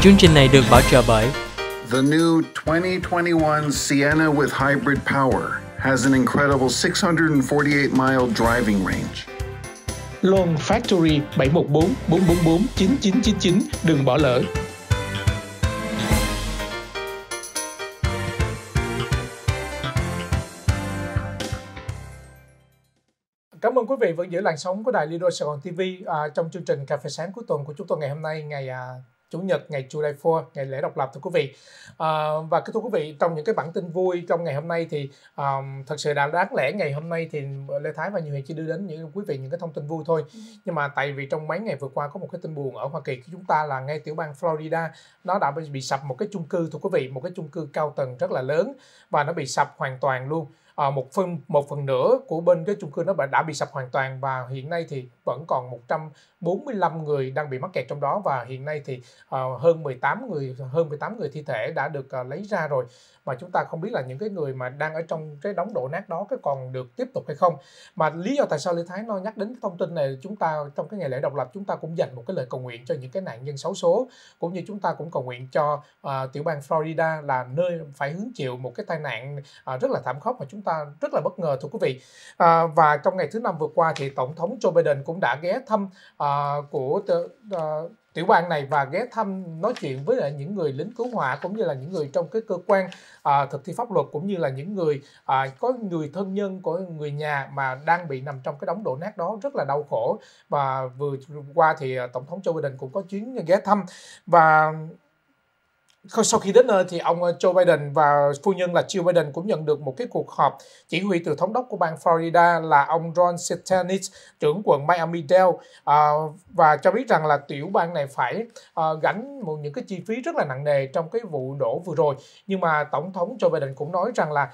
Chương trình này được bảo trợ bởi The new 2021 Sienna with hybrid power has an incredible 648-mile driving range. Loan Factory 714 444 9999 đừng bỏ lỡ. Cảm ơn quý vị vẫn giữ làn sóng của đài Lido Sài Gòn TV à, trong chương trình cà phê sáng cuối tuần của chúng tôi ngày hôm nay ngày à, chủ nhật ngày July 4 ngày lễ độc lập thưa quý vị à, và thưa quý vị trong những cái bản tin vui trong ngày hôm nay thì um, thật sự đã đáng lẽ ngày hôm nay thì Lê Thái và nhiều người chỉ đưa đến những quý vị những cái thông tin vui thôi ừ. nhưng mà tại vì trong mấy ngày vừa qua có một cái tin buồn ở Hoa Kỳ của chúng ta là ngay tiểu bang Florida nó đã bị sập một cái chung cư thưa quý vị một cái chung cư cao tầng rất là lớn và nó bị sập hoàn toàn luôn Ờ, một phần một phần nửa của bên cái chung cư nó đã bị sập hoàn toàn và hiện nay thì vẫn còn 145 người đang bị mắc kẹt trong đó và hiện nay thì à, hơn 18 người hơn 18 người thi thể đã được à, lấy ra rồi mà chúng ta không biết là những cái người mà đang ở trong cái đống đổ nát đó cái còn được tiếp tục hay không mà lý do tại sao Lê Thái nó nhắc đến thông tin này chúng ta trong cái ngày lễ độc lập chúng ta cũng dành một cái lời cầu nguyện cho những cái nạn nhân xấu số cũng như chúng ta cũng cầu nguyện cho à, tiểu bang Florida là nơi phải hứng chịu một cái tai nạn à, rất là thảm khốc mà chúng ta rất là bất ngờ thưa quý vị. À, và trong ngày thứ năm vừa qua thì Tổng thống Joe Biden cũng đã ghé thăm à, của à, tiểu bang này và ghé thăm nói chuyện với những người lính cứu hỏa cũng như là những người trong cái cơ quan à, thực thi pháp luật cũng như là những người à, có người thân nhân của người nhà mà đang bị nằm trong cái đống đổ nát đó rất là đau khổ và vừa qua thì tổng thống Joe Biden cũng có chuyến ghé thăm và sau khi đến nơi thì ông ờ, Joe Biden và phu nhân là Jill Biden cũng nhận được một cái cuộc họp chỉ huy từ thống đốc của bang Florida là ông Ron Stefanich, trưởng quận Miami Dade ờ, và cho biết rằng là tiểu bang này phải ờ, gánh một những cái chi phí rất là nặng nề trong cái vụ nổ vừa rồi. Nhưng mà tổng thống Joe Biden cũng nói rằng là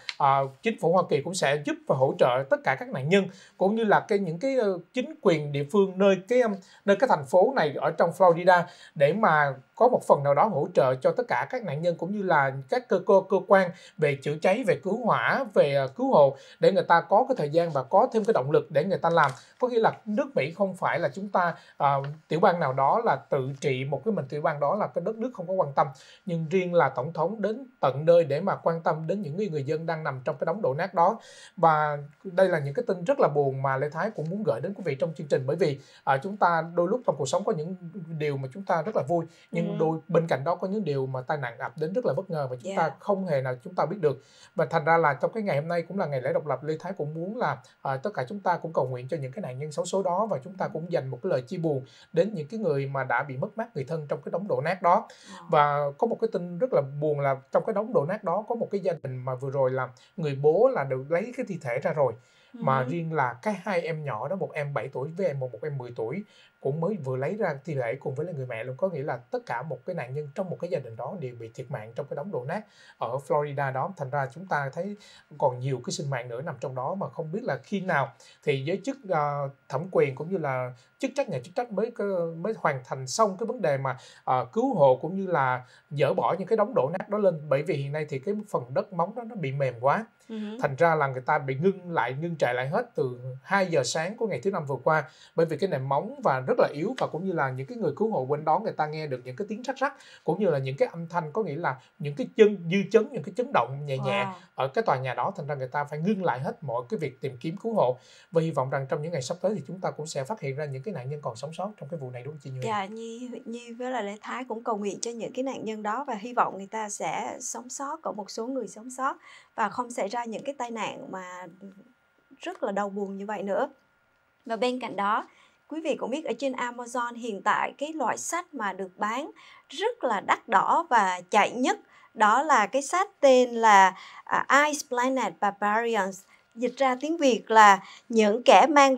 chính phủ Hoa Kỳ cũng sẽ giúp và hỗ trợ tất cả các nạn nhân cũng như là cái những cái chính quyền địa phương nơi cái nơi cái thành phố này ở trong Florida để mà có một phần nào đó hỗ trợ cho tất cả các nạn nhân cũng như là các cơ cơ cơ quan về chữa cháy về cứu hỏa về ờ, cứu hộ để người ta có cái thời gian và có thêm cái động lực để người ta làm có nghĩa là nước mỹ không phải là chúng ta à, tiểu bang nào đó là tự trị một cái mình tiểu bang đó là cái đất nước không có quan tâm nhưng riêng là tổng thống đến tận nơi để mà quan tâm đến những người dân đang nằm trong cái đống đổ nát đó và đây là những cái tin rất là buồn mà lê thái cũng muốn gửi đến quý vị trong chương trình bởi vì à, chúng ta đôi lúc trong cuộc sống có những điều mà chúng ta rất là vui nhưng Ừ. đôi bên cạnh đó có những điều mà tai nạn ập đến rất là bất ngờ và chúng yeah. ta dạ. không hề nào chúng ta biết được và thành ra là trong cái ngày hôm nay cũng là ngày lễ độc lập lê thái cũng muốn là à, tất cả chúng ta cũng cầu nguyện cho những cái nạn nhân xấu số đó và chúng ta cũng dành một cái lời chia buồn đến những cái người mà đã bị mất mát người thân trong cái đống đổ nát đó dạ. và có một cái tin rất là buồn là trong cái đống đổ nát đó có một cái gia đình mà vừa rồi là người bố là được lấy cái thi thể ra rồi mà ừ. riêng là cái hai em nhỏ đó một em 7 tuổi với em một, một em 10 tuổi cũng mới vừa lấy ra thi thể cùng với người mẹ luôn có nghĩa là tất cả một cái nạn nhân trong một cái gia đình đó đều bị thiệt mạng trong cái đống đổ nát ở Florida đó thành ra chúng ta thấy còn nhiều cái sinh mạng nữa nằm trong đó mà không biết là khi nào thì giới chức uh, thẩm quyền cũng như là chức trách nhà chức trách mới mới hoàn thành xong cái vấn đề mà uh, cứu hộ cũng như là dỡ bỏ những cái đống đổ nát đó lên bởi vì hiện nay thì cái phần đất móng đó nó bị mềm quá uh-huh. thành ra là người ta bị ngưng lại ngưng chạy lại hết từ 2 giờ sáng của ngày thứ năm vừa qua bởi vì cái nền móng và rất rất là yếu và cũng như là những cái người cứu hộ bên đó người ta nghe được những cái tiếng rắc rắc cũng như là những cái âm thanh có nghĩa là những cái chân dư chấn những cái chấn động nhẹ nhẹ à. ở cái tòa nhà đó thành ra người ta phải ngưng lại hết mọi cái việc tìm kiếm cứu hộ và hy vọng rằng trong những ngày sắp tới thì chúng ta cũng sẽ phát hiện ra những cái nạn nhân còn sống sót trong cái vụ này đúng không chị Nhi? Dạ Nhi Nhi với lại Lê Thái cũng cầu nguyện cho những cái nạn nhân đó và hy vọng người ta sẽ sống sót có một số người sống sót và không xảy ra những cái tai nạn mà rất là đau buồn như vậy nữa và bên cạnh đó quý vị cũng biết ở trên Amazon hiện tại cái loại sách mà được bán rất là đắt đỏ và chạy nhất đó là cái sách tên là à, Ice Planet Barbarians dịch ra tiếng Việt là những kẻ mang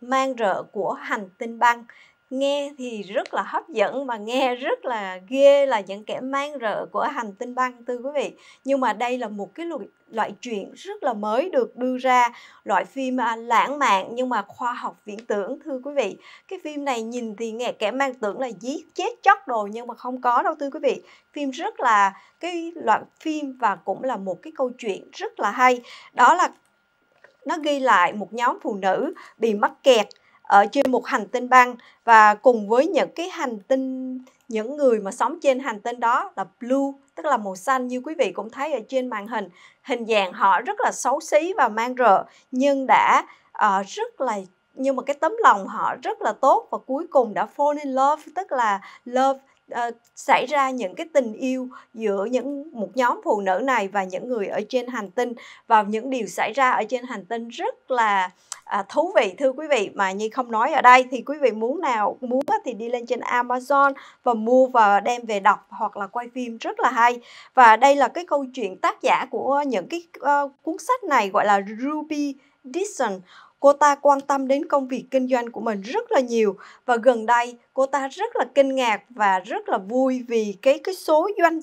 mang rợ của hành tinh băng nghe thì rất là hấp dẫn và nghe rất là ghê là những kẻ mang rợ của hành tinh băng tư quý vị nhưng mà đây là một cái loại, loại chuyện rất là mới được đưa ra loại phim à, lãng mạn nhưng mà khoa học viễn tưởng thưa quý vị cái phim này nhìn thì nghe kẻ mang tưởng là giết chết chóc đồ nhưng mà không có đâu thưa quý vị phim rất là cái loại phim và cũng là một cái câu chuyện rất là hay đó là nó ghi lại một nhóm phụ nữ bị mắc kẹt ở trên một hành tinh băng và cùng với những cái hành tinh những người mà sống trên hành tinh đó là blue tức là màu xanh như quý vị cũng thấy ở trên màn hình hình dạng họ rất là xấu xí và mang rợ nhưng đã uh, rất là nhưng mà cái tấm lòng họ rất là tốt và cuối cùng đã fall in love tức là love uh, xảy ra những cái tình yêu giữa những một nhóm phụ nữ này và những người ở trên hành tinh và những điều xảy ra ở trên hành tinh rất là à, thú vị thưa quý vị mà Nhi không nói ở đây thì quý vị muốn nào muốn thì đi lên trên Amazon và mua và đem về đọc hoặc là quay phim rất là hay và đây là cái câu chuyện tác giả của những cái uh, cuốn sách này gọi là Ruby Dixon cô ta quan tâm đến công việc kinh doanh của mình rất là nhiều và gần đây cô ta rất là kinh ngạc và rất là vui vì cái cái số doanh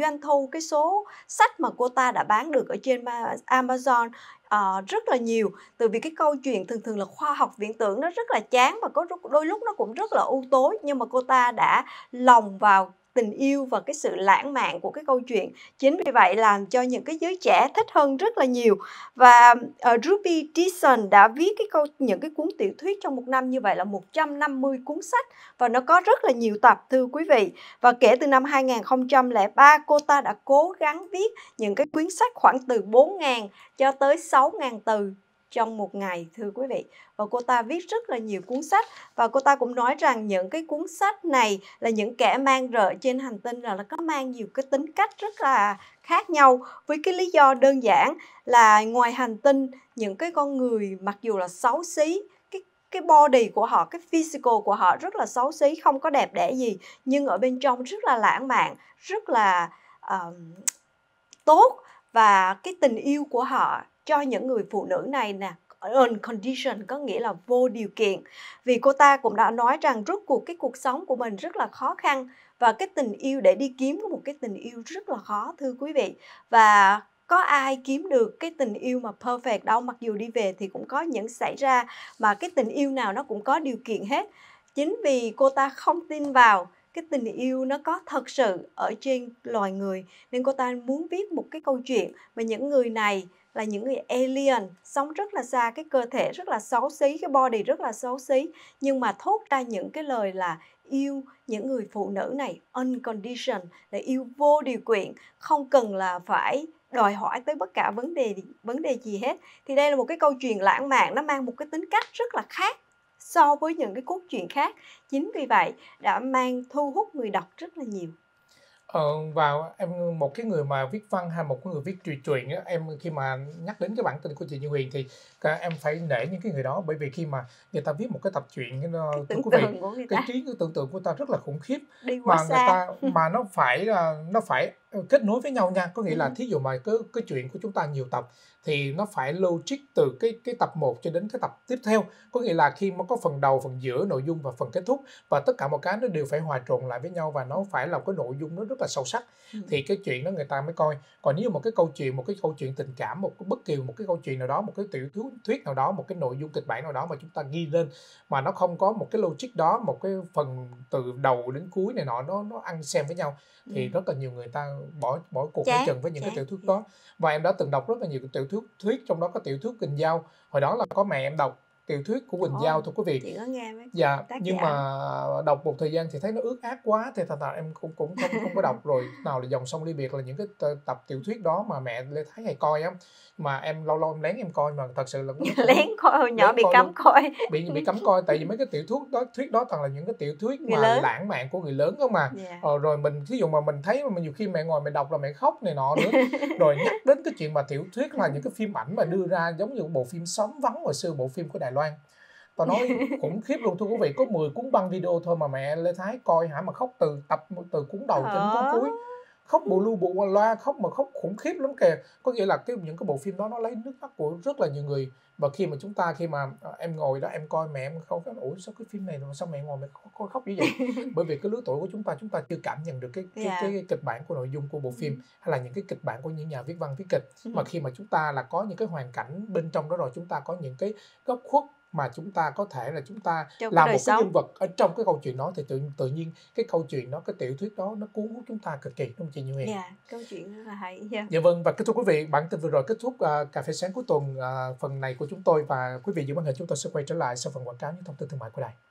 doanh thu cái số sách mà cô ta đã bán được ở trên Amazon uh, rất là nhiều từ vì cái câu chuyện thường thường là khoa học viễn tưởng nó rất là chán và có đôi lúc nó cũng rất là u tối nhưng mà cô ta đã lồng vào tình yêu và cái sự lãng mạn của cái câu chuyện chính vì vậy làm cho những cái giới trẻ thích hơn rất là nhiều và uh, Ruby Dixon đã viết cái câu những cái cuốn tiểu thuyết trong một năm như vậy là 150 cuốn sách và nó có rất là nhiều tập thư quý vị và kể từ năm 2003 cô ta đã cố gắng viết những cái quyển sách khoảng từ 4.000 cho tới 6.000 từ trong một ngày thưa quý vị và cô ta viết rất là nhiều cuốn sách và cô ta cũng nói rằng những cái cuốn sách này là những kẻ mang rợ trên hành tinh là, nó có mang nhiều cái tính cách rất là khác nhau với cái lý do đơn giản là ngoài hành tinh những cái con người mặc dù là xấu xí cái cái body của họ cái physical của họ rất là xấu xí không có đẹp đẽ gì nhưng ở bên trong rất là lãng mạn rất là uh, tốt và cái tình yêu của họ cho những người phụ nữ này nè on condition có nghĩa là vô điều kiện vì cô ta cũng đã nói rằng rốt cuộc cái cuộc sống của mình rất là khó khăn và cái tình yêu để đi kiếm một cái tình yêu rất là khó thưa quý vị và có ai kiếm được cái tình yêu mà perfect đâu mặc dù đi về thì cũng có những xảy ra mà cái tình yêu nào nó cũng có điều kiện hết chính vì cô ta không tin vào cái tình yêu nó có thật sự ở trên loài người nên cô ta muốn viết một cái câu chuyện về những người này là những người alien sống rất là xa cái cơ thể rất là xấu xí cái body rất là xấu xí nhưng mà thốt ra những cái lời là yêu những người phụ nữ này uncondition là yêu vô điều kiện không cần là phải đòi hỏi tới bất cả vấn đề vấn đề gì hết thì đây là một cái câu chuyện lãng mạn nó mang một cái tính cách rất là khác so với những cái cốt truyện khác chính vì vậy đã mang thu hút người đọc rất là nhiều ờ, và em một cái người mà viết văn hay một cái người viết truyện truyện em khi mà nhắc đến cái bản tin của chị Như Huyền thì à, em phải nể những cái người đó bởi vì khi mà người ta viết một cái tập truyện ờ, cái tưởng quý vị cái trí cái tưởng tượng của ta rất là khủng khiếp Đi quá mà xa. người ta mà nó phải ờ, nó phải kết nối với nhau nha có nghĩa ừ. là thí dụ mà cái cái chuyện của chúng ta nhiều tập thì nó phải logic từ cái cái tập 1 cho đến cái tập tiếp theo có nghĩa là khi mà có phần đầu phần giữa nội dung và phần kết thúc và tất cả một cái nó đều phải hòa trộn lại với nhau và nó phải là cái nội dung nó rất là sâu sắc ừ. thì cái chuyện đó người ta mới coi còn nếu một cái câu chuyện một cái câu chuyện tình cảm một cái bất kỳ một cái câu chuyện nào đó một cái tiểu thuyết nào đó một cái nội dung kịch bản nào đó mà chúng ta ghi lên mà nó không có một cái logic đó một cái phần từ đầu đến cuối này nọ nó nó ăn xem với nhau thì ừ. rất là nhiều người ta bỏ bỏ cuộc chán, trần với những chán. cái tiểu thuyết đó và em đã từng đọc rất là nhiều tiểu thuyết thuyết trong đó có tiểu thuyết kinh giao hồi đó là có mẹ em đọc tiểu thuyết của Quỳnh Ồ, Giao thưa quý vị. Chị có nghe mấy dạ, tác nhưng giả. mà đọc một thời gian thì thấy nó ướt át quá thì thành ra em cũng cũng không không có đọc rồi. Nào là dòng sông ly biệt là những cái tập tiểu thuyết đó mà mẹ Lê Thái hay coi á mà em lâu lâu em lén em coi mà thật sự là cũng lén coi hồi nhỏ bị coi cấm coi bị bị cấm coi tại vì mấy cái tiểu thuyết đó thuyết đó toàn là những cái tiểu thuyết người mà lớn. lãng mạn của người lớn không mà yeah. Dạ. ờ, rồi mình thí dụ mà mình thấy mà nhiều khi mẹ ngồi mẹ đọc là mẹ khóc này nọ nữa rồi nhắc đến cái chuyện mà tiểu thuyết là những cái phim ảnh mà đưa ra giống như bộ phim sóng vắng hồi xưa bộ phim của đại Loan tao nói khủng khiếp luôn thưa quý vị có 10 cuốn băng video thôi mà mẹ Lê Thái coi hả mà khóc từ tập từ cuốn đầu cho đến cuốn cuối ờ khóc bộ lưu bộ loa khóc mà khóc khủng khiếp lắm kìa có nghĩa là cái những cái bộ phim đó nó lấy nước mắt của rất là nhiều người và khi mà chúng ta khi mà à, em ngồi đó em coi mẹ em khóc cái ủa sao cái phim này rồi sao mẹ ngồi mẹ khóc, khóc như vậy bởi vì cái lứa tuổi của chúng ta chúng ta chưa cảm nhận được cái cái, yeah. Dạ. cái, cái kịch bản của nội dung của bộ phim ừ. hay là những cái kịch bản của những nhà viết văn viết kịch ừ. mà khi mà chúng ta là có những cái hoàn cảnh bên trong đó rồi chúng ta có những cái góc khuất mà chúng ta có thể là chúng ta làm một cái nhân vật ở trong cái câu chuyện đó thì tự tự nhiên cái câu chuyện đó cái tiểu thuyết đó nó cuốn hút chúng ta cực kỳ đúng không chị Như Huyền? Dạ, câu chuyện rất là hay. Yeah. Dạ. dạ vâng và kết thúc quý vị bản tin vừa rồi kết thúc uh, cà phê sáng cuối tuần uh, phần này của chúng tôi và quý vị giữ màn hình chúng tôi sẽ quay trở lại sau phần quảng cáo những thông tin thương mại của đài.